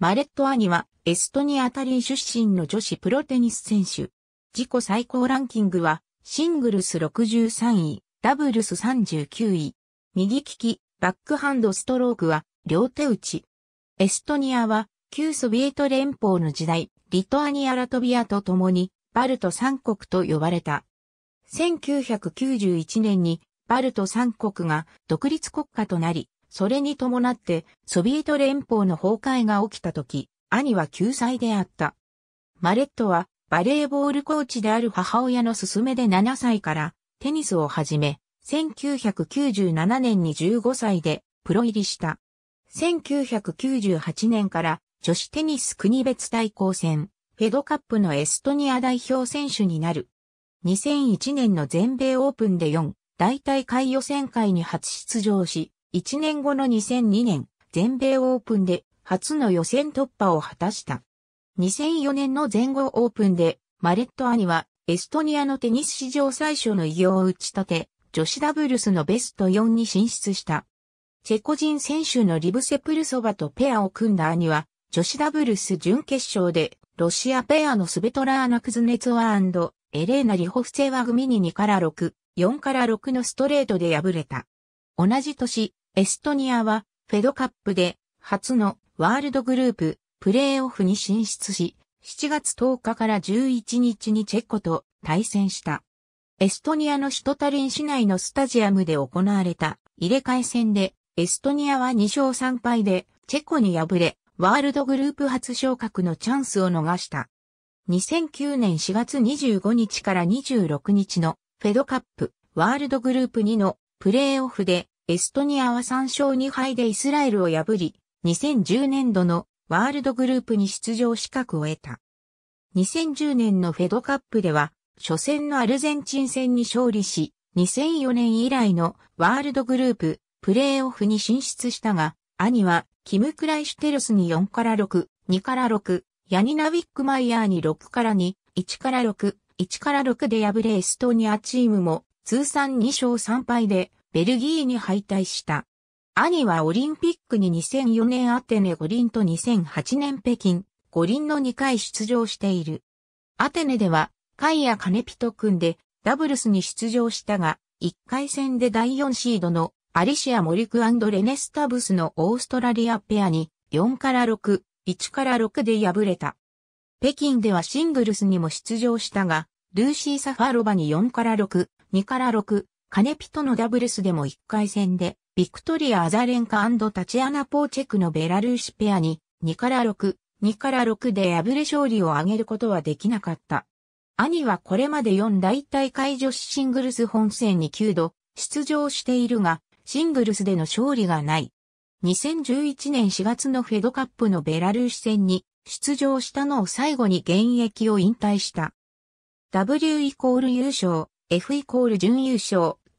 マレット・アニは、エストニアタリー出身の女子プロテニス選手。自己最高ランキングは、シングルス63位、ダブルス39位。右利き、バックハンドストロークは、両手打ち。エストニアは、旧ソビエト連邦の時代、リトアニア・ラトビアと共に、バルト三国と呼ばれた。1991年に、バルト三国が独立国家となり、それに伴ってソビエト連邦の崩壊が起きた時、兄は救済であった。マレットはバレーボールコーチである母親の勧めで7歳からテニスを始め、1997年に15歳でプロ入りした。1998年から女子テニス国別対抗戦、フェドカップのエストニア代表選手になる。2001年の全米オープンで4、大大会予選会に初出場し、1年後の2002年、全米オープンで初の予選突破を果たした。2004年の全豪オープンで、マレット・兄は、エストニアのテニス史上最初の偉業を打ち立て、女子ダブルスのベスト4に進出した。チェコ人選手のリブセプルソバとペアを組んだ兄は、女子ダブルス準決勝で、ロシアペアのスベトラーナ・クズネツワエレーナ・リホフセワ組に2から6、4から6のストレートで敗れた。同じ年、エストニアはフェドカップで初のワールドグループプレーオフに進出し、7月10日から11日にチェコと対戦した。エストニアの首都タリン市内のスタジアムで行われた入れ替え戦で、エストニアは2勝3敗で、チェコに敗れ、ワールドグループ初昇格のチャンスを逃した。2009年4月25日から26日のフェドカップワールドグループ2のプレーオフでエストニアは3勝2敗でイスラエルを破り、2010年度のワールドグループに出場資格を得た。2010年のフェドカップでは、初戦のアルゼンチン戦に勝利し、2004年以来のワールドグループ、プレーオフに進出したが、兄は、キム・クライシュテルスに4から6、2から6、ヤニナ・ウィックマイヤーに6から2、1から6、1から6で敗れエストニアチームも通算2勝3敗でベルギーに敗退した。兄はオリンピックに2004年アテネ五輪と2008年北京、五輪の2回出場している。アテネでは、カイア・カネピと組んで、ダブルスに出場したが、1回戦で第4シードのアリシア・モリクレネスタブスのオーストラリアペアに4から6、1から6で敗れた。北京ではシングルスにも出場したが、ルーシー・サファロバに4から6、2から6、カネピとのダブルスでも1回戦で、ビクトリア・アザレンカタチアナ・ポーチェクのベラルーシペアに2から6、2から6で敗れ勝利を挙げることはできなかった。兄はこれまで4大大会女子シングルス本戦に9度出場しているが、シングルスでの勝利がない。2011年4月のフェドカップのベラルーシ戦に出場したのを最後に現役を引退した。W イコール優勝、F イコール準優勝、